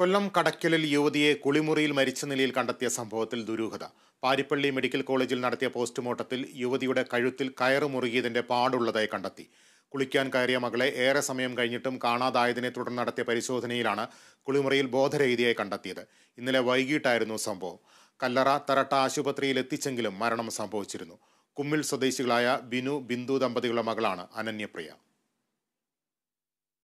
കൊല്ലം കടയ്ക്കലിൽ യുവതിയെ കുളിമുറിയിൽ മരിച്ച നിലയിൽ കണ്ടെത്തിയ സംഭവത്തിൽ ദുരൂഹത പാരിപ്പള്ളി മെഡിക്കൽ കോളേജിൽ നടത്തിയ പോസ്റ്റ്മോർട്ടത്തിൽ യുവതിയുടെ കഴുത്തിൽ കയറ് മുറുകിയതിന്റെ പാടുള്ളതായി കണ്ടെത്തി കുളിക്കാൻ കയറിയ മകളെ ഏറെ സമയം കഴിഞ്ഞിട്ടും കാണാതായതിനെ തുടർന്ന് നടത്തിയ പരിശോധനയിലാണ് കുളിമുറിയിൽ ബോധരഹിതയായി കണ്ടെത്തിയത് ഇന്നലെ വൈകിട്ടായിരുന്നു സംഭവം കല്ലറ തരട്ട ആശുപത്രിയിൽ എത്തിച്ചെങ്കിലും മരണം സംഭവിച്ചിരുന്നു കുമ്മിൽ സ്വദേശികളായ ബിനു ബിന്ദു ദമ്പതികളുടെ മകളാണ് അനന്യപ്രിയ